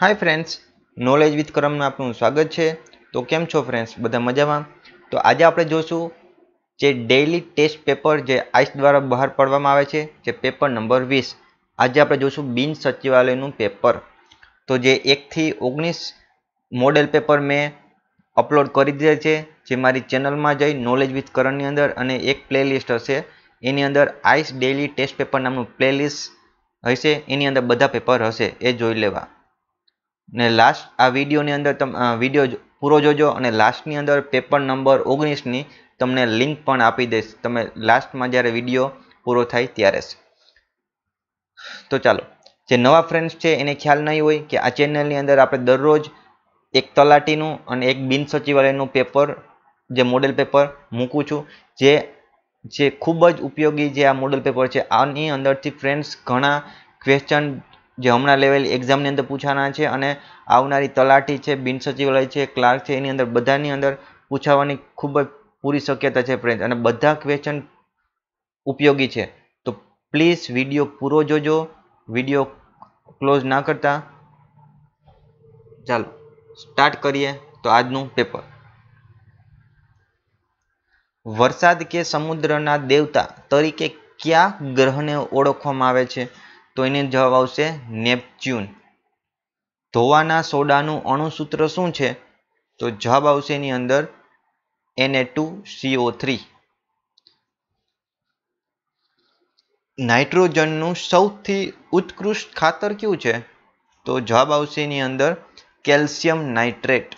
hi friends knowledge with કરમનું આપનું સ્વાગત છે તો કેમ છો ફ્રેન્ડ્સ બધા મજામાં તો આજે આપણે જોશું જે ડેઇલી ટેસ્ટ પેપર જે આઈસ દ્વારા બહાર પાડવામાં આવે છે જે પેપર નંબર વીસ આજે આપણે જોશું બિન સચિવાલયનું પેપર તો જે એકથી ઓગણીસ મોડેલ પેપર મેં અપલોડ કરી દીધા છે જે મારી ચેનલમાં જઈ નોલેજ વિથ કરણની અંદર અને એક પ્લેલિસ્ટ હશે એની અંદર આઈસ ડેઇલી ટેસ્ટ પેપર નામનું પ્લેલિસ્ટ હશે એની અંદર બધા પેપર હશે એ જોઈ લેવા ને લાસ્ટ આ વિડીયોની અંદર તમ વિડીયો પૂરો જોજો અને લાસ્ટની અંદર પેપર નંબર ઓગણીસની તમને લિંક પણ આપી દઈશ તમે લાસ્ટમાં જ્યારે વિડીયો પૂરો થાય ત્યારે તો ચાલો જે નવા ફ્રેન્ડ્સ છે એને ખ્યાલ નહીં હોય કે આ ચેનલની અંદર આપણે દરરોજ એક તલાટીનું અને એક બિન સચિવાલયનું પેપર જે મોડેલ પેપર મૂકું છું જે જે ખૂબ જ ઉપયોગી જે આ મોડલ પેપર છે આની અંદરથી ફ્રેન્ડ્સ ઘણા ક્વેશ્ચન જે હમણાં લેવલ એક્ઝામની અંદર પૂછાના છે અને આવનારી તલાટી છે બિન સચિવાલય છે ક્લાર્ક છે એની અંદર બધાની અંદર પૂછાવાની ખૂબ જ પૂરી શક્યતા છે ફ્રેન્ડ અને બધા ક્વેશ્ચન ઉપયોગી છે તો પ્લીઝ વિડીયો પૂરો જોજો વિડીયો ક્લોઝ ના કરતા ચાલો સ્ટાર્ટ કરીએ તો આજનું પેપર વરસાદ કે સમુદ્રના દેવતા તરીકે કયા ગ્રહને ઓળખવામાં આવે છે તો એને જવાબ આવશે નેપચ્યુન ધોવાના સોડાનું અણુસૂત્ર શું છે તો જવાબ આવશે એની અંદર એને ટુ સીઓ થ્રી નાઇટ્રોજનનું સૌથી ઉત્કૃષ્ટ ખાતર કયું છે તો જવાબ આવશે એની અંદર કેલ્શિયમ નાઇટ્રેટ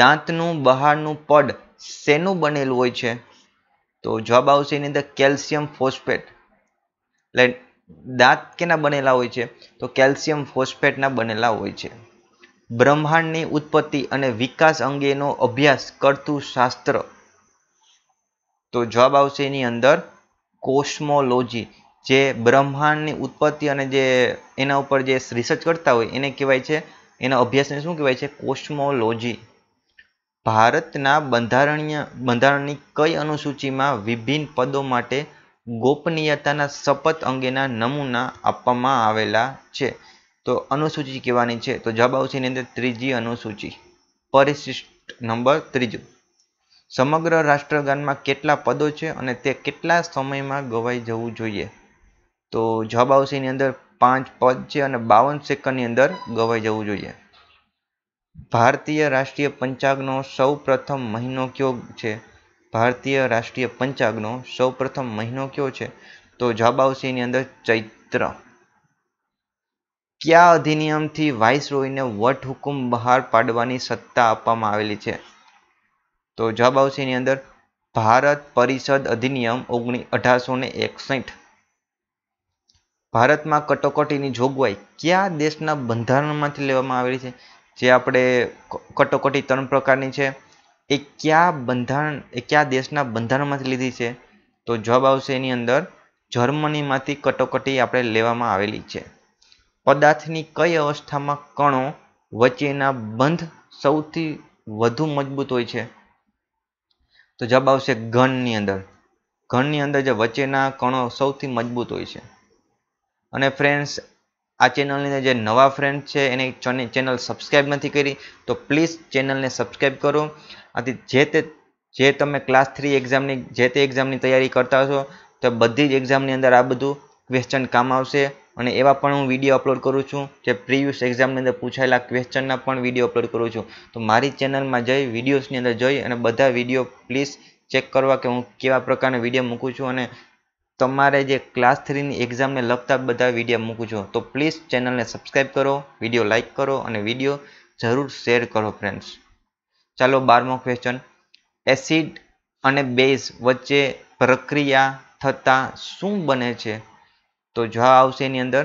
દાંતનું બહારનું પડ શેનું બનેલું હોય છે તો જવાબ આવશે એની અંદર કેલ્શિયમ ફોસ્ફેટ એટલે દાંત કેના બનેલા હોય છે તો કેલ્શિયમ ફોસ્ફેટના બનેલા હોય છે બ્રહ્માંડની ઉત્પત્તિ અને વિકાસ અંગેનો અભ્યાસ કરતું શાસ્ત્ર તો જવાબ આવશે એની અંદર કોસ્મોલોજી જે બ્રહ્માંડની ઉત્પત્તિ અને જે એના ઉપર જે રિસર્ચ કરતા હોય એને કહેવાય છે એના અભ્યાસને શું કહેવાય છે કોસ્મોલોજી ભારતના બંધારણીય બંધારણની કઈ અનુસૂચિમાં વિભિન્ન પદો માટે ગોપનીયતાના શપથ અંગેના નમૂના આપવામાં આવેલા છે તો અનુસૂચિ કહેવાની છે તો જવાબ આવશે એની અંદર ત્રીજી અનુસૂચિ પરિશિષ્ટ નંબર ત્રીજું સમગ્ર રાષ્ટ્રગાનમાં કેટલા પદો છે અને તે કેટલા સમયમાં ગવાઈ જવું જોઈએ તો જવાબ આવશે એની અંદર પાંચ પદ છે અને બાવન સેકન્ડની અંદર ગવાઈ જવું જોઈએ ભારતીય રાષ્ટ્રીય પંચાંગનો સૌ પ્રથમ મહિનો કયો છે ભારતીય રાષ્ટ્રીય પંચાગનો સૌપ્રથમ મહિનો કયો છે તો જવાબ આવશે એની અંદર ચૈત્ર કયા અધિનિયમથી વાઇસરોયને વટ હુકુમ બહાર પાડવાની સત્તા આપવામાં આવેલી છે તો જવાબ આવશે એની અંદર ભારત પરિષદ અધિનિયમ ઓગણી અઢારસો ને એકસઠ ભારતમાં કટોકટીની જોગવાઈ કયા દેશના બંધારણમાંથી લેવામાં આવેલી છે જે આપણે કટોકટી ત્રણ પ્રકારની છે એ કયા બંધારણ એ કયા દેશના બંધારણમાંથી લીધી છે તો જવાબ આવશે એની અંદર જર્મનીમાંથી કટોકટી આપણે લેવામાં આવેલી છે પદાર્થની કઈ અવસ્થામાં કણો વચ્ચેના બંધ સૌથી વધુ મજબૂત હોય છે તો જવાબ આવશે ઘનની અંદર ઘનની અંદર જે વચ્ચેના કણો સૌથી મજબૂત હોય છે અને ફ્રેન્ડ્સ આ ચેનલની અંદર જે નવા ફ્રેન્ડ છે એને ચેનલ સબસ્ક્રાઈબ નથી કરી તો પ્લીઝ ચેનલને સબસ્ક્રાઈબ કરો આથી જે તે જે તમે ક્લાસ થ્રી એક્ઝામની જે તે એક્ઝામની તૈયારી કરતા હશો તો બધી જ એક્ઝામની અંદર આ બધું ક્વેશ્ચન કામ આવશે અને એવા પણ હું વિડીયો અપલોડ કરું છું જે પ્રીવિયસ એક્ઝામની અંદર પૂછાયેલા ક્વેશ્ચનના પણ વિડીયો અપલોડ કરું છું તો મારી ચેનલમાં જઈ વિડીયોઝની અંદર જઈ અને બધા વિડીયો પ્લીઝ ચેક કરવા કે હું કેવા પ્રકારના વિડીયો મૂકું છું અને તમારે જે ક્લાસ થ્રીની એક્ઝામને લગતા બધા વિડીયો મૂકું છું તો પ્લીઝ ચેનલને સબસ્ક્રાઈબ કરો વિડીયો લાઇક કરો અને વિડીયો જરૂર શેર કરો ફ્રેન્ડ્સ ચાલો બારમો ક્વેશ્ચન એસિડ અને બેઝ વચ્ચે પ્રક્રિયા થતાં શું બને છે તો જવાબ આવશે એની અંદર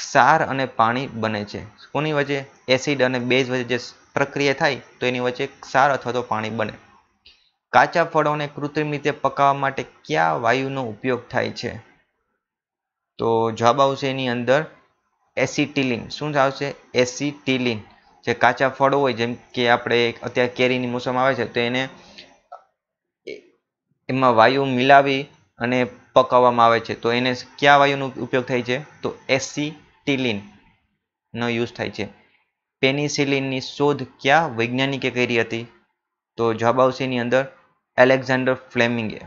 ક્ષાર અને પાણી બને છે કોની વચ્ચે એસિડ અને બેઝ વચ્ચે જે પ્રક્રિયા થાય તો એની વચ્ચે ક્ષાર અથવા તો પાણી બને કાચા ફળોને કૃત્રિમ રીતે પકાવવા માટે કયા વાયુનો ઉપયોગ થાય છે તો જવાબ આવશે એની અંદર એસિટિલિન શું આવશે એસિટિલિન જે કાચા ફળો હોય જેમ કે આપણે અત્યારે કેરીની મોસમ આવે છે તો એને એમાં વાયુ મિલાવી અને પકાવવામાં આવે છે તો એને કયા વાયુનો ઉપયોગ થાય છે તો એસિટિલિનનો યુઝ થાય છે પેનિસિલિનની શોધ કયા વૈજ્ઞાનિકે કરી હતી તો જવાબ આવશે એની અંદર એલેક્ઝાન્ડર ફ્લેમિંગે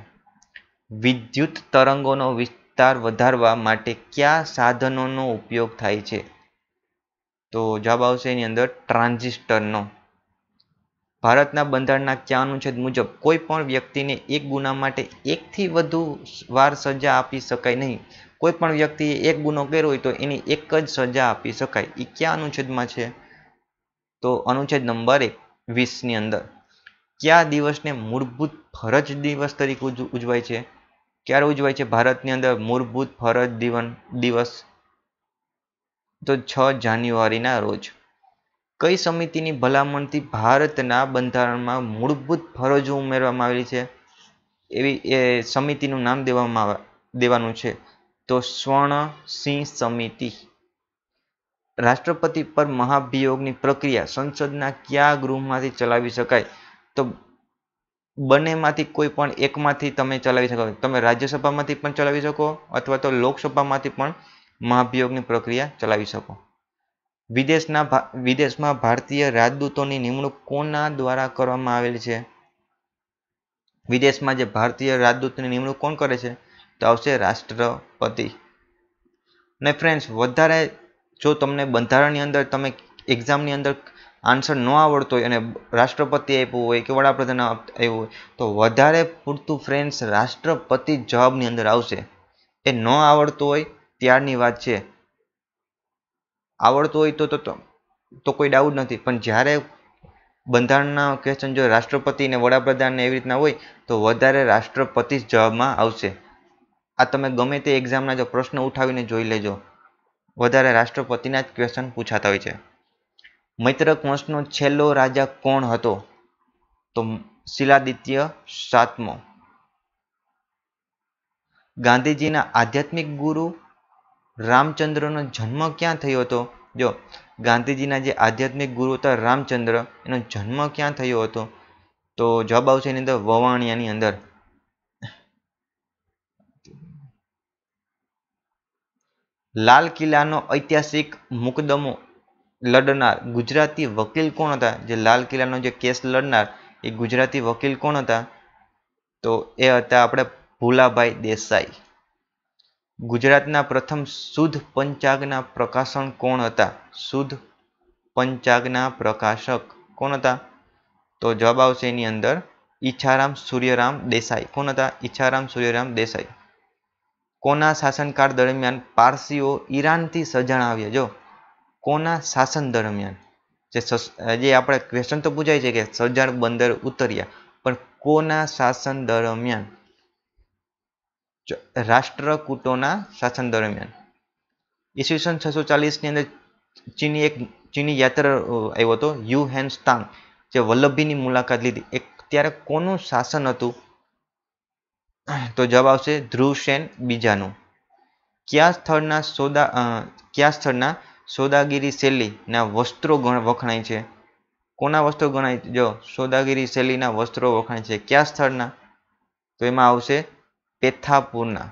વિદ્યુત તરંગોનો વિસ્તાર વધારવા માટે કયા સાધનોનો ઉપયોગ થાય છે તો જવાબ આવશે એની અંદર ટ્રાન્ઝિસ્ટરનો ભારતના બંધારણના કયા અનુચ્છેદ મુજબ કોઈ પણ વ્યક્તિને એક ગુના માટે એકથી વધુ વાર સજા આપી શકાય નહીં કોઈ પણ વ્યક્તિએ એક ગુનો કર્યો હોય તો એની એક જ સજા આપી શકાય એ કયા અનુચ્છેદમાં છે તો અનુચ્છેદ નંબર એક વીસની અંદર કયા દિવસને મૂળભૂત ફરજ દિવસ તરીકે ઉજવાય છે ક્યારે ઉજવાય છે ભારતની અંદર મૂળભૂત ફરજ દિવન દિવસ તો છ જાન્યુઆરીના રોજ કઈ સમિતિની ભલામણથી ભારતના બંધારણમાં મૂળભૂત ફરજો ઉમેરવામાં આવેલી છે એવી એ સમિતિનું નામ દેવામાં દેવાનું છે તો સ્વર્ણ સિંહ સમિતિ રાષ્ટ્રપતિ પર મહાભિયોગની પ્રક્રિયા સંસદના કયા ગૃહમાંથી ચલાવી શકાય તો બંનેમાંથી કોઈ પણ એકમાંથી તમે ચલાવી શકો તમે રાજ્યસભામાંથી પણ ચલાવી શકો અથવા તો લોકસભામાંથી પણ મહાભિયોગની પ્રક્રિયા ચલાવી શકો વિદેશના વિદેશમાં ભારતીય રાજદૂતોની નિમણૂક કોના દ્વારા કરવામાં આવેલી છે વિદેશમાં જે ભારતીય રાજદૂતની નિમણૂક કોણ કરે છે તો આવશે રાષ્ટ્રપતિ ને ફ્રેન્ડ્સ વધારે જો તમને બંધારણની અંદર તમે એક્ઝામની અંદર આન્સર ન આવડતો હોય અને રાષ્ટ્રપતિ આપ્યું હોય કે વડાપ્રધાન આવ્યું હોય તો વધારે પૂરતું ફ્રેન્ડ્સ રાષ્ટ્રપતિ જવાબની અંદર આવશે એ ન આવડતું હોય ત્યારની વાત છે આવડતું હોય તો તો કોઈ ડાઉટ નથી પણ જ્યારે બંધારણના ક્વેશ્ચન જો રાષ્ટ્રપતિ ને વડાપ્રધાનને એવી રીતના હોય તો વધારે રાષ્ટ્રપતિ જ જવાબમાં આવશે આ તમે ગમે તે એક્ઝામના જો પ્રશ્ન ઉઠાવીને જોઈ લેજો વધારે રાષ્ટ્રપતિના જ ક્વેશ્ચન પૂછાતા હોય છે મૈત્રક વંશનો છેલ્લો રાજા કોણ હતો તો શિલાદિત્ય સાતમો ગાંધીજીના આધ્યાત્મિક ગુરુ રામચંદ્રનો જન્મ ક્યાં થયો હતો જો ગાંધીજીના જે આધ્યાત્મિક ગુરુ હતા રામચંદ્ર એનો જન્મ ક્યાં થયો હતો તો જવાબ આવશે એની અંદર વવાણિયાની અંદર લાલ કિલ્લાનો ઐતિહાસિક મુકદમો લડનાર ગુજરાતી વકીલ કોણ હતા જે લાલ કિલ્લાનો જે કેસ લડનાર એ ગુજરાતી વકીલ કોણ હતા તો એ હતા આપણે ભુલાભાઈ દેસાઈ ગુજરાતના પ્રથમ શુદ્ધ પંચાગના પ્રકાશન કોણ હતા શુદ્ધ પંચાગના પ્રકાશક કોણ હતા તો જવાબ આવશે એની અંદર ઈચ્છારામ સૂર્યરામ દેસાઈ કોણ હતા ઈચ્છારામ સૂર્યરામ દેસાઈ કોના શાસનકાળ દરમિયાન પારસીઓ ઈરાનથી સજાણ આવ્યા જો કોના શાસન દરમિયાન જે જે આપણે ક્વેશ્ચન તો પૂછાય છે કે સજાણ બંદર ઉતર્યા પણ કોના શાસન દરમિયાન રાષ્ટ્રકૂટોના શાસન દરમિયાન ઈસવીસન છસો ચાલીસની અંદર ચીની એક ચીની યાત્રા આવ્યો હતો યુ હેનસ્તાંગ જે વલ્લભીની મુલાકાત લીધી એક ત્યારે કોનું શાસન હતું તો જવાબ આવશે ધ્રુવસેન બીજાનું કયા સ્થળના સોદા કયા સ્થળના સોદાગીરી શૈલીના વસ્ત્રો વખણાય છે કોના વસ્ત્રો ગણાય જો સોદાગીરી શૈલીના વસ્ત્રો વખણાય છે કયા સ્થળના તો એમાં આવશે પેથાપુરના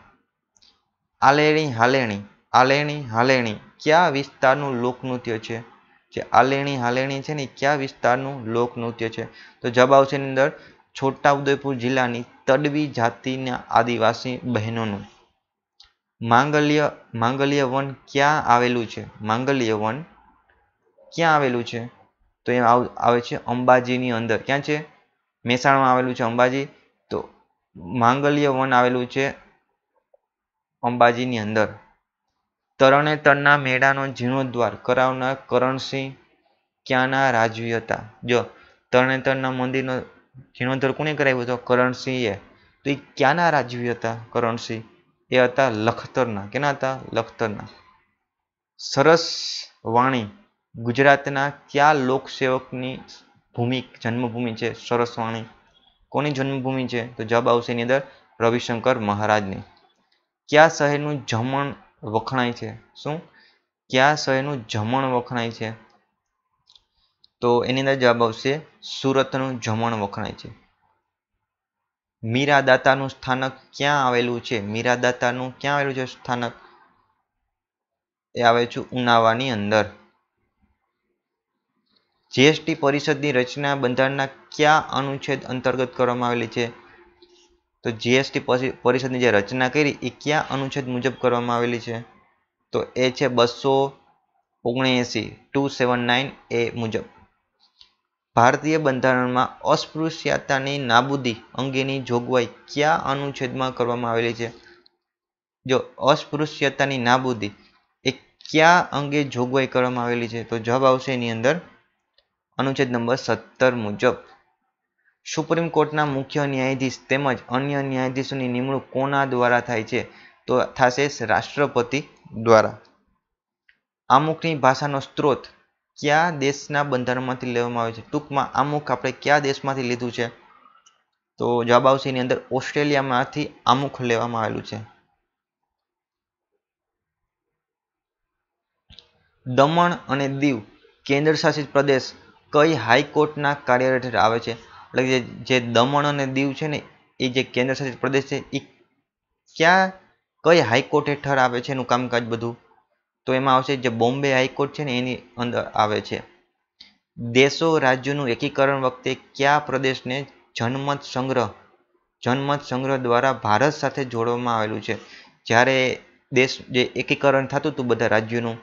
આલેણી હાલેણી આલેણી હાલેણી કયા વિસ્તારનું લોકનૃત્ય છે જે આલેણી હાલેણી છે ને કયા વિસ્તારનું લોકનૃત્ય છે તો જવાબ આવશે એની અંદર છોટાઉદેપુર જિલ્લાની તડવી જાતિના આદિવાસી બહેનોનું માંગલ્ય માંગલ્ય વન ક્યાં આવેલું છે માંગલ્ય વન ક્યાં આવેલું છે તો એ આવે છે અંબાજીની અંદર ક્યાં છે મહેસાણામાં આવેલું છે અંબાજી તો માંગલ્ય વન આવેલું છે અંબાજીની અંદર તરણેતરના મેળાનો જીર્ણોદ્વાર કરાવનાર કરણસિંહ ક્યાંના રાજવી હતા જો તરણેતરના મંદિરનો જીર્ણોદ્ધાર કોણે કરાવ્યો હતો કરણસિંહે તો એ ક્યાંના રાજવી હતા કરણસિંહ એ હતા લખતરના કેના હતા લખતરના સરસ વાણી ગુજરાતના કયા લોકસેવકની ભૂમિ જન્મભૂમિ છે સરસ વાણી કોની જન્મભૂમિ છે તો જવાબ આવશે એની અંદર રવિશંકર મહારાજની કયા શહેરનું જમણ વખણાય છે શું કયા શહેરનું જમણ વખણાય છે તો એની અંદર જવાબ આવશે સુરતનું જમણ વખણાય છે મીરાદાતાનું સ્થાનક ક્યાં આવેલું છે મીરાદાતાનું ક્યાં આવેલું છે સ્થાનક એ આવે છે ઉનાવાની અંદર જીએસટી પરિષદની રચના બંધારણના કયા અનુચ્છેદ અંતર્ગત કરવામાં આવેલી છે તો જીએસટી પરિષદની જે રચના કરી એ ક્યાં અનુચ્છેદ મુજબ કરવામાં આવેલી છે તો એ છે બસો ઓગણએંસી ટુ સેવન નાઇન એ મુજબ ભારતીય બંધારણમાં અસ્પૃશ્યતાની નાબૂદી અંગેની જોગવાઈ કયા અનુચ્છેદમાં કરવામાં આવેલી છે જો અસ્પૃશ્યતાની નાબૂદી એ કયા અંગે જોગવાઈ કરવામાં આવેલી છે તો જવાબ આવશે એની અંદર અનુચ્છેદ નંબર સત્તર મુજબ સુપ્રીમ કોર્ટના મુખ્ય ન્યાયાધીશ તેમજ અન્ય ન્યાયાધીશોની નિમણૂક કોના દ્વારા થાય છે તો થશે રાષ્ટ્રપતિ દ્વારા આમુખની ભાષાનો સ્ત્રોત કયા દેશના બંધારણમાંથી લેવામાં આવે છે ટૂંકમાં અમુક આપણે કયા દેશમાંથી લીધું છે તો જવાબ આવશે એની અંદર ઓસ્ટ્રેલિયામાંથી અમુક લેવામાં આવેલું છે દમણ અને દીવ કેન્દ્ર શાસિત પ્રદેશ કઈ હાઈકોર્ટના કાર્ય હેઠળ આવે છે એટલે જે દમણ અને દીવ છે ને એ જે કેન્દ્ર શાસિત પ્રદેશ છે એ ક્યાં કઈ હાઈકોર્ટ હેઠળ આવે છે એનું કામકાજ બધું તો એમાં આવશે જે બોમ્બે હાઈકોર્ટ છે ને એની અંદર આવે છે દેશો રાજ્યોનું એકીકરણ વખતે કયા પ્રદેશને જનમત સંગ્રહ જનમત સંગ્રહ દ્વારા ભારત સાથે જોડવામાં આવેલું છે જ્યારે દેશ જે એકીકરણ થતું હતું બધા રાજ્યોનું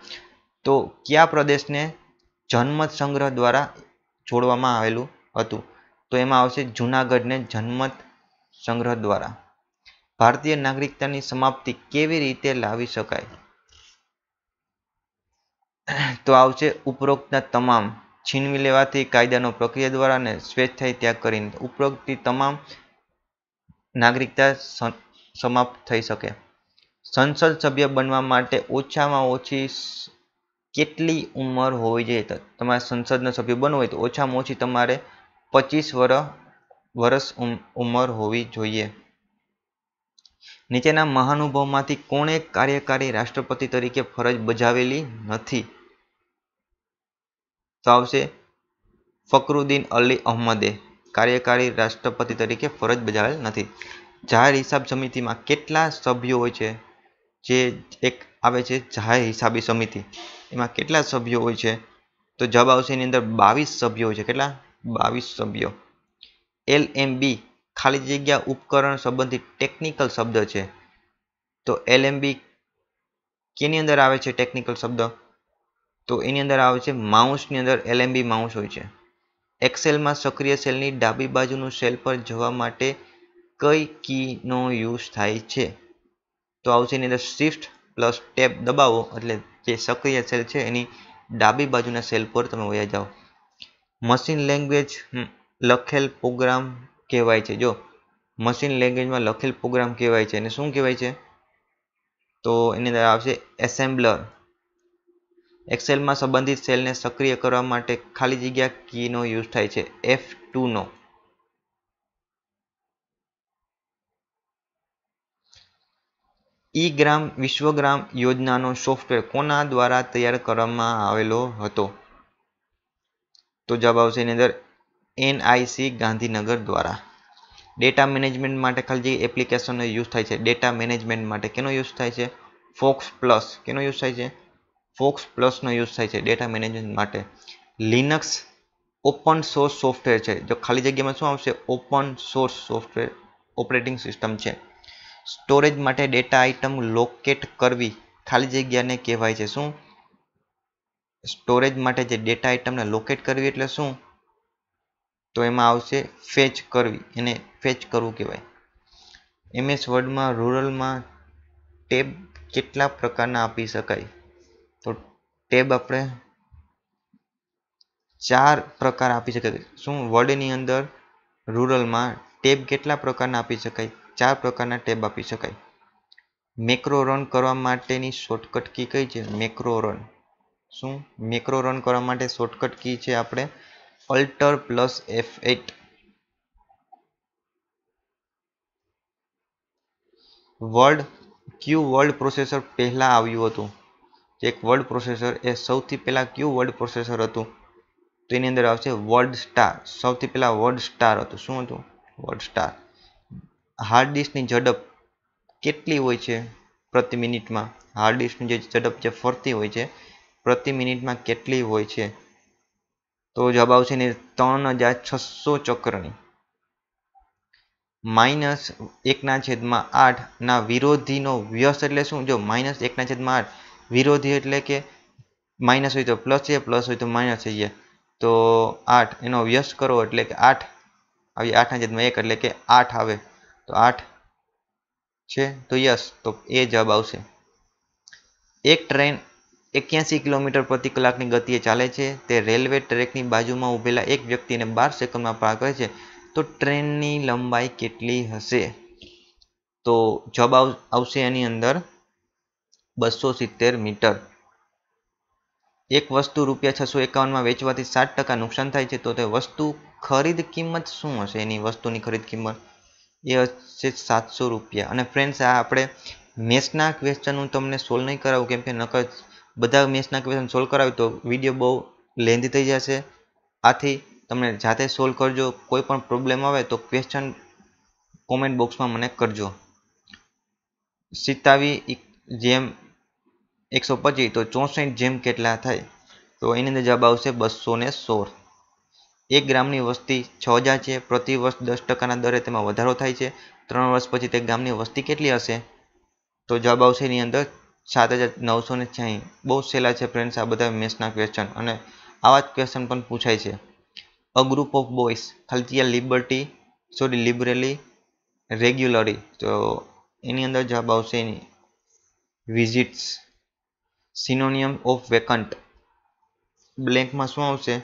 તો કયા પ્રદેશને જનમત સંગ્રહ દ્વારા જોડવામાં આવેલું હતું તો એમાં આવશે જૂનાગઢને જનમત સંગ્રહ દ્વારા ભારતીય નાગરિકતાની સમાપ્તિ કેવી રીતે લાવી શકાય તો આવશે ઉપરોક્તના તમામ છીનવી લેવાથી કાયદાનો પ્રક્રિયા દ્વારા અને સ્વેચ્છાએ ત્યાગ કરીને ઉપરોક્તની તમામ નાગરિકતા સમાપ્ત થઈ શકે સંસદ સભ્ય બનવા માટે ઓછામાં ઓછી કેટલી ઉંમર હોવી જોઈએ તમારે સંસદના સભ્ય બનવું હોય તો ઓછામાં ઓછી તમારે પચીસ વર્ષ ઉંમર હોવી જોઈએ નીચેના મહાનુભાવમાંથી કોણે કાર્યકારી રાષ્ટ્રપતિ તરીકે ફરજ બજાવેલી નથી તો આવશે ફકરુદ્દીન અલી અહમદે કાર્યકારી રાષ્ટ્રપતિ તરીકે ફરજ બજાવેલ નથી જાહેર હિસાબ સમિતિમાં કેટલા સભ્યો હોય છે જે એક આવે છે જાહેર હિસાબી સમિતિ એમાં કેટલા સભ્યો હોય છે તો જવાબ આવશે એની અંદર બાવીસ સભ્યો હોય છે કેટલા બાવીસ સભ્યો એલ એમ બી ખાલી જગ્યા ઉપકરણ સંબંધિત ટેકનિકલ શબ્દ છે તો એલ એમ બી કેની અંદર આવે છે ટેકનિકલ શબ્દ તો એની અંદર આવે છે માઉસની અંદર એલએમબી માઉસ હોય છે એક્સેલમાં સક્રિય સેલની ડાબી બાજુનું સેલ પર જવા માટે કઈ કીનો યુઝ થાય છે તો આવશે એની અંદર શિફ્ટ પ્લસ ટેપ દબાવો એટલે જે સક્રિય સેલ છે એની ડાબી બાજુના સેલ પર તમે વયા જાઓ મશીન લેંગ્વેજ લખેલ પ્રોગ્રામ કહેવાય છે જો મશીન લેંગ્વેજમાં લખેલ પ્રોગ્રામ કહેવાય છે અને શું કહેવાય છે તો એની અંદર આવશે એસેમ્બલર એક્સેલમાં સંબંધિત સેલને સક્રિય કરવા માટે ખાલી જગ્યા કીનો યુઝ થાય છે એફ ટુનો ઈ ગ્રામ વિશ્વગ્રામ યોજનાનો સોફ્ટવેર કોના દ્વારા તૈયાર કરવામાં આવેલો હતો તો જવાબ આવશે એની અંદર એનઆઈસી ગાંધીનગર દ્વારા ડેટા મેનેજમેન્ટ માટે ખાલી જે એપ્લિકેશનનો યુઝ થાય છે ડેટા મેનેજમેન્ટ માટે કેનો યુઝ થાય છે ફોક્સ પ્લસ કેનો યુઝ થાય છે ફોક્સ પ્લસનો યુઝ થાય છે ડેટા મેનેજમેન્ટ માટે લિનક્સ ઓપન સોર્સ સોફ્ટવેર છે જો ખાલી જગ્યામાં શું આવશે open source software operating system છે સ્ટોરેજ માટે ડેટા આઇટમ લોકેટ કરવી ખાલી જગ્યાને કહેવાય છે શું સ્ટોરેજ માટે જે ડેટા આઇટમને લોકેટ કરવી એટલે શું તો એમાં આવશે ફેચ કરવી એને ફેચ કરવું કહેવાય એમએસ વર્ડમાં રૂરલમાં ટેબ કેટલા પ્રકારના આપી શકાય તો ટેબ આપણે ચાર પ્રકાર આપી શકાય શું વર્ડની અંદર રૂરલમાં ટેબ કેટલા પ્રકારના આપી શકાય ચાર પ્રકારના ટેબ આપી શકાય મેક્રો રન કરવા માટેની શોર્ટકટ કી કઈ છે મેક્રો રન શું મેક્રો રન કરવા માટે શોર્ટકટ કી છે આપણે alt plus F eight word Q word processor પહેલા આવ્યું હતું એક વર્ડ પ્રોસેસર એ સૌથી પહેલાં કયું વર્ડ પ્રોસેસર હતું તો એની અંદર આવશે વર્ડ સ્ટાર સૌથી પહેલાં વર્ડ સ્ટાર હતું શું હતું વર્ડ સ્ટાર હાર્ડ ડિસ્કની ઝડપ કેટલી હોય છે પ્રતિ મિનિટમાં હાર્ડ ડિસ્કની જે ઝડપ જે ફરતી હોય છે પ્રતિ મિનિટમાં કેટલી હોય છે તો જવાબ આવશે ને ત્રણ હજાર છસો ચક્રની માઇનસ એકના છેદમાં આઠના વિરોધીનો વ્યસ્ત એટલે શું જો માઇનસ એકના છેદમાં આઠ વિરોધી એટલે કે માઇનસ હોય તો પ્લસ છે પ્લસ હોય તો માઇનસ થઈ જાય તો આઠ એનો વ્યસ્ત કરો એટલે કે આઠ આવી આઠના છેદમાં એક એટલે કે આઠ આવે તો આઠ છે તો યસ તો એ જવાબ આવશે એક ટ્રેન એક્યાસી કિલોમીટર પ્રતિ કલાકની ગતિએ ચાલે છે તે રેલવે ટ્રેકની બાજુમાં ઊભેલા એક વ્યક્તિને બાર સેકન્ડમાં પાર કરે છે તો ટ્રેનની લંબાઈ કેટલી હશે તો જવાબ આવશે એની અંદર બસો સિત્તેર મીટર એક વસ્તુ રૂપિયા છસો એકાવનમાં વેચવાથી સાત ટકા નુકસાન થાય છે તો તે વસ્તુ ખરીદ કિંમત શું હશે એની વસ્તુની ખરીદ કિંમત એ હશે સાતસો રૂપિયા અને ફ્રેન્ડ્સ આ આપણે મેસના ક્વેશ્ચન હું તમને સોલ્વ નહીં કરાવું કેમ કે નકર બધા મેસના ક્વેશ્ચન સોલ્વ કરાવ્યું તો વિડીયો બહુ લેન્ધી થઈ જશે આથી તમે જાતે સોલ્વ કરજો કોઈ પણ પ્રોબ્લેમ આવે તો ક્વેશ્ચન કોમેન્ટ બોક્સમાં મને કરજો સિતાવી જેમ એકસો પચીસ તો ચોસઠ જેમ કેટલા થાય તો એની અંદર જવાબ આવશે બસો ને સોળ એક ગ્રામની વસ્તી છ હજાર છે પ્રતિ વર્ષ દસ ટકાના દરે તેમાં વધારો થાય છે ત્રણ વર્ષ પછી તે ગામની વસ્તી કેટલી હશે તો જવાબ આવશે એની અંદર સાત હજાર નવસો ને છ્યાસી બહુ સહેલા છે ફ્રેન્ડ્સ આ બધા મેથ્સના ક્વેશ્ચન અને આવા જ ક્વેશ્ચન પણ પૂછાય છે અ ગ્રુપ ઓફ બોયઝ ખાલી લિબર્ટી સોરી લિબરેલી રેગ્યુલરી તો એની અંદર જવાબ આવશે એની વિઝિટ્સ સિનોનિયમ ઓફ વેકન્ટ બ્લેન્કમાં શું આવશે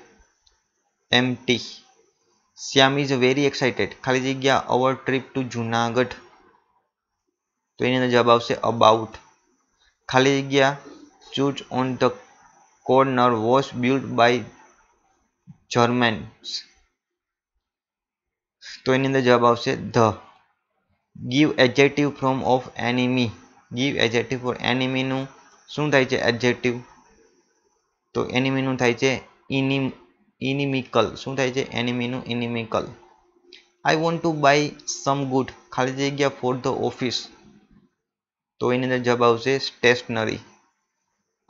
empty Shyam is very excited ખાલી જગ્યા અવર ટ્રીપ ટુ જુનાગઢ તો એની અંદર જવાબ આવશે અબાઉટ ખાલી જગ્યા choose on the corner was build by Germans તો એની અંદર જવાબ આવશે the give adjective from of enemy give adjective for એનિમીનું શું થાય છે એડજેક્ટિવ તો એનિમીનું થાય છે ઇનિમ ઇનિમિકલ શું થાય છે એનિમીનું inimical I want to buy some good ખાલી જગ્યા ફોર ધ ઓફિસ તો એની અંદર જવાબ આવશે stationery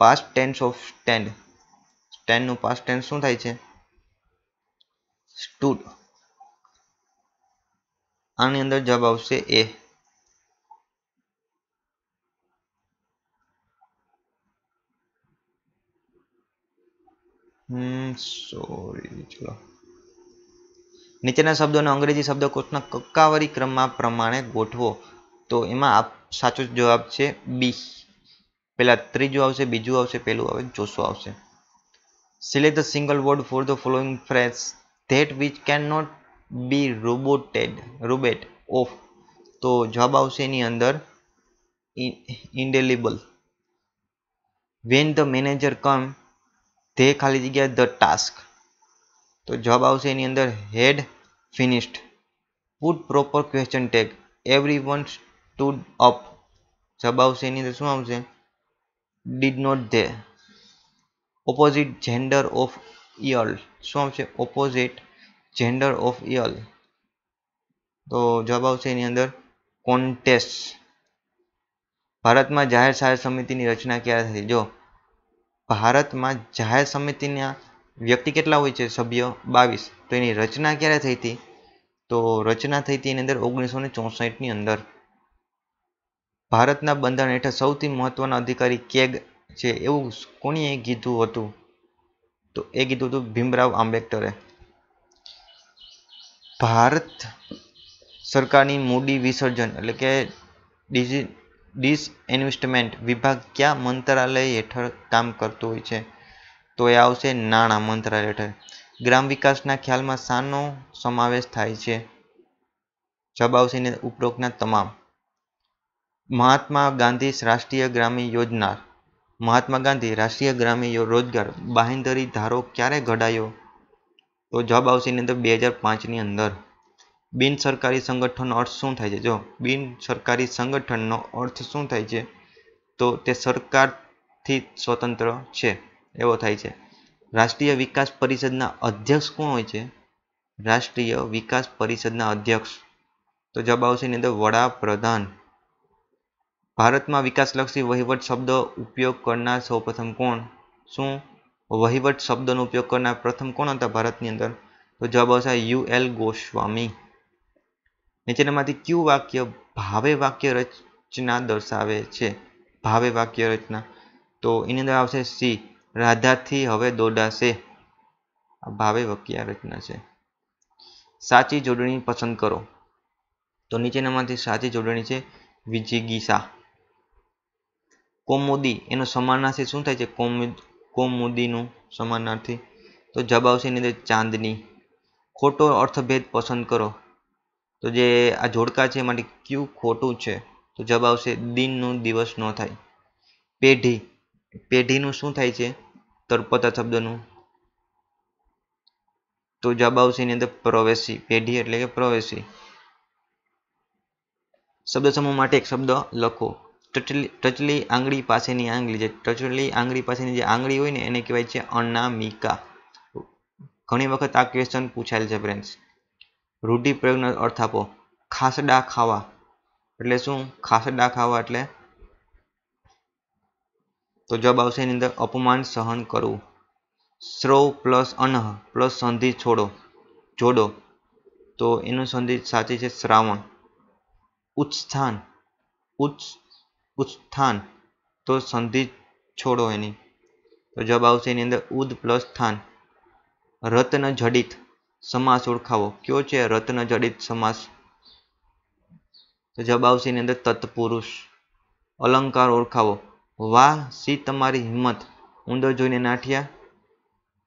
past tense of stand સ્ટેન્ડનું પાસ્ટ ટેન્સ શું થાય છે સ્ટુડ આની અંદર જવાબ આવશે એ હમ સોરી ચલો નીચેના શબ્દોને અંગ્રેજી શબ્દકોશના કક્કાવારી ક્રમમાં પ્રમાણે ગોઠવો તો એમાં આપ સાચો જવાબ છે બી પહેલાં ત્રીજું આવશે બીજું આવશે પહેલું આવે ચોથું આવશે select the single word for the following phrase that which can not be robbed robbed of તો જવાબ આવશે એની અંદર indelible when the manager come they completed the task तो जवाब આવશે એની અંદર had finished put proper question tag everyone stood up જવાબ આવશે એની અંદર did not they opposite gender of earl શું આવશે ઓપોઝિટ gender ઓફ યરલ તો જવાબ આવશે એની અંદર કોન્ટેસ્ટ ભારતમાં જાહેર સેવા સમિતિની રચના ક્યારે થઈ જો ભારતમાં જાહેર સમિતિના વ્યક્તિ કેટલા હોય છે સભ્ય બાવીસ તો એની રચના ક્યારે થઈ હતી તો રચના થઈ હતી એની અંદર ઓગણીસો ને ચોસઠની અંદર ભારતના બંધારણ હેઠળ સૌથી મહત્વના અધિકારી કેગ છે એવું કોણીએ કીધું હતું તો એ કીધું હતું ભીમરાવ આંબેડકરે ભારત સરકારની મૂડી વિસર્જન એટલે કે ડિજી ડિસઇન્વેસ્ટમેન્ટ વિભાગ કયા મંત્રાલય હેઠળ કામ કરતું હોય છે તો એ આવશે નાણાં મંત્રાલય હેઠળ ગ્રામ વિકાસના ખ્યાલમાં શાનો સમાવેશ થાય છે જવાબ આવશે ને ઉપરોક્તના તમામ મહાત્મા ગાંધી રાષ્ટ્રીય ગ્રામીણ યોજના મહાત્મા ગાંધી રાષ્ટ્રીય ગ્રામીણ રોજગાર બાહેંધરી ધારો ક્યારે ઘડાયો તો જવાબ આવશે એની અંદર બે હજાર પાંચની અંદર બિન સરકારી સંગઠનનો અર્થ શું થાય છે જો બિન સરકારી સંગઠનનો અર્થ શું થાય છે તો તે સરકારથી સ્વતંત્ર છે એવો થાય છે રાષ્ટ્રીય વિકાસ પરિષદના અધ્યક્ષ કોણ હોય છે રાષ્ટ્રીય વિકાસ પરિષદના અધ્યક્ષ તો જવાબ આવશે એની અંદર વડાપ્રધાન ભારતમાં વિકાસલક્ષી વહીવટ શબ્દ ઉપયોગ કરનાર સૌપ્રથમ કોણ શું વહીવટ શબ્દનો ઉપયોગ કરનાર પ્રથમ કોણ હતા ભારતની અંદર તો જવાબ આવશે યુ એલ ગોસ્વામી નીચેનામાંથી કયું વાક્ય ભાવે વાક્ય રચના દર્શાવે છે ભાવે વાક્ય રચના તો એની અંદર આવશે સી રાધાથી હવે દોડાશે આ ભાવે વાક્ય રચના છે સાચી જોડણી પસંદ કરો તો નીચેનામાંથી સાચી જોડણી છે વિજિગીસા કોમોદી એનો સમાનાર્થી શું થાય છે કોમોદીનું સમાનાર્થી તો જવાબ આવશે એની અંદર ચાંદની ખોટો અર્થભેદ પસંદ કરો તો જે આ જોડકા છે એ માટે ક્યુ ખોટું છે તો જવાબ આવશે દિનનું દિવસ ન થાય પેઢી પેઢીનું શું થાય છે તળપતા શબ્દનું તો જવાબ આવશે એની અંદર પ્રવેશી પેઢી એટલે કે પ્રવેશી શબ્દ સમૂહ માટે એક શબ્દ લખો ટચલી આંગળી પાસેની આંગળી જે ટચલી આંગળી પાસેની જે આંગળી હોય ને એને કહેવાય છે અનામિકા ઘણી વખત આ ક્વેશ્ચન પૂછાયેલ છે ફ્રેન્ડ્સ રૂઢિપ્રયોગનો અર્થ આપો ખાસડા ખાવા એટલે શું ખાસડા ખાવા એટલે તો જવાબ આવશે એની અંદર અપમાન સહન કરવું શ્રવ પ્લસ અનહ પ્લસ સંધિ છોડો જોડો તો એનું સંધિ સાચી છે શ્રાવણ ઉત્થાન ઉચ્ચ ઉત્થાન તો સંધિ છોડો એની તો જવાબ આવશે એની અંદર ઉદ પ્લસ થાન રત્ન જડિત સમાસ ઓળખાવો કયો છે રત્ન જડિત સમાસ તો જવાબ આવશે એની અંદર તત્પુરુષ અલંકાર ઓળખાવો વાહ સી તમારી હિંમત ઉંદર જોઈને નાઠિયા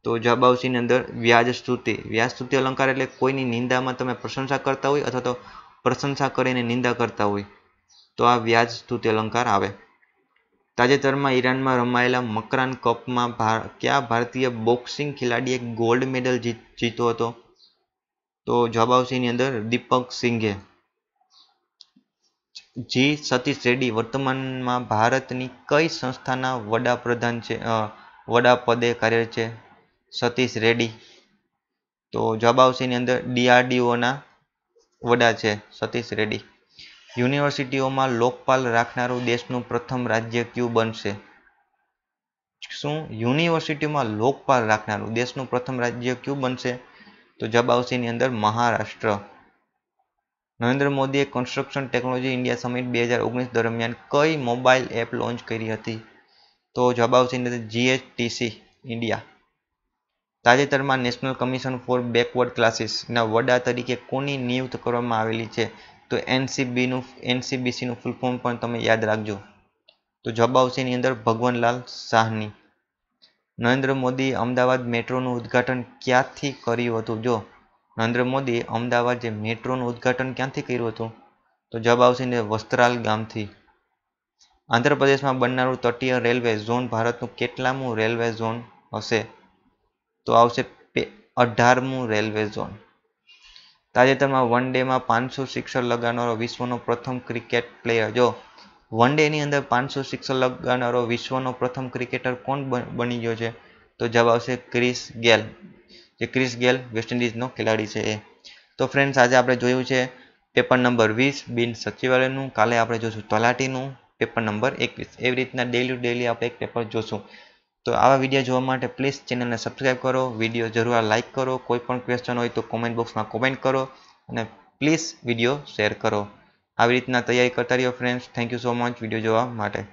તો જવાબ આવશે એની અંદર વ્યાજ સ્તુતિ વ્યાજ સ્તુતિ અલંકાર એટલે કોઈની નિંદામાં તમે પ્રશંસા કરતા હોય અથવા તો પ્રશંસા કરીને નિંદા કરતા હોય તો આ વ્યાજ સ્તુતિ અલંકાર આવે તાજેતરમાં ઈરાનમાં રમાયેલા મકરાન કપમાં કયા ભારતીય બોક્સિંગ ખેલાડીએ ગોલ્ડ મેડલ જીત જીતો હતો તો જવાબ આવશે એની અંદર દીપક સિંઘે જી સતીશ રેડ્ડી વર્તમાનમાં ભારતની કઈ સંસ્થાના વડાપ્રધાન છે વડાપદે કાર્યરત છે સતીશ રેડ્ડી તો જવાબ આવશે એની અંદર ડીઆરડીઓના વડા છે સતીશ રેડ્ડી યુનિવર્સિટીઓમાં લોકપાલ રાખનારું દેશનું પ્રથમ રાજ્ય કયું બનશે શું યુનિવર્સિટીમાં લોકપાલ રાખનારું દેશનું પ્રથમ રાજ્ય કયું બનશે તો જવાબ આવશે એની અંદર મહારાષ્ટ્ર નરેન્દ્ર મોદીએ કન્સ્ટ્રક્શન ટેકનોલોજી ઇન્ડિયા સમિટ બે ઓગણીસ દરમિયાન કઈ મોબાઈલ એપ લોન્ચ કરી હતી તો જવાબ આવશે એની અંદર જીએચટીસી ઇન્ડિયા તાજેતરમાં નેશનલ કમિશન ફોર બેકવર્ડ ક્લાસીસના વડા તરીકે કોની નિયુક્ત કરવામાં આવેલી છે તો એનસીબીનું એનસીબીસીનું ફૂલ ફોર્મ પણ તમે યાદ રાખજો તો જવાબ આવશે એની અંદર ભગવાનલાલ શાહની નરેન્દ્ર મોદી અમદાવાદ મેટ્રોનું ઉદ્ઘાટન ક્યાંથી કર્યું હતું જો નરેન્દ્ર મોદી અમદાવાદ જે મેટ્રોનું ઉદ્ઘાટન ક્યાંથી કર્યું હતું તો જવાબ આવશે ને વસ્ત્રાલ ગામથી આંધ્રપ્રદેશમાં બનનારું તટીય રેલવે ઝોન ભારતનું કેટલામું રેલવે ઝોન હશે તો આવશે અઢારમું રેલવે ઝોન તાજેતરમાં વન ડેમાં પાંચસો સિક્સર લગાવનારો વિશ્વનો પ્રથમ ક્રિકેટ પ્લેયર જો વન ડેની અંદર પાંચસો સિક્સ લગાડનારો વિશ્વનો પ્રથમ ક્રિકેટર કોણ બની ગયો છે તો જવાબ આવશે ક્રિસ ગેલ જે ક્રિસ ગેલ વેસ્ટ ઇન્ડિઝનો ખેલાડી છે એ તો ફ્રેન્ડ્સ આજે આપણે જોયું છે પેપર નંબર વીસ બિન સચિવાલયનું કાલે આપણે જોશું તલાટીનું પેપર નંબર એકવીસ એવી રીતના ડેલી ડેલી આપણે એક પેપર જોશું તો આવા વિડીયો જોવા માટે પ્લીઝ ચેનલને સબસ્ક્રાઈબ કરો વિડીયો જરૂર લાઇક કરો કોઈ પણ ક્વેશ્ચન હોય તો કોમેન્ટ બોક્સમાં કોમેન્ટ કરો અને પ્લીઝ વિડીયો શેર કરો આવી રીતના તૈયારી કરતા રહ્યો friends thank you so much video જોવા માટે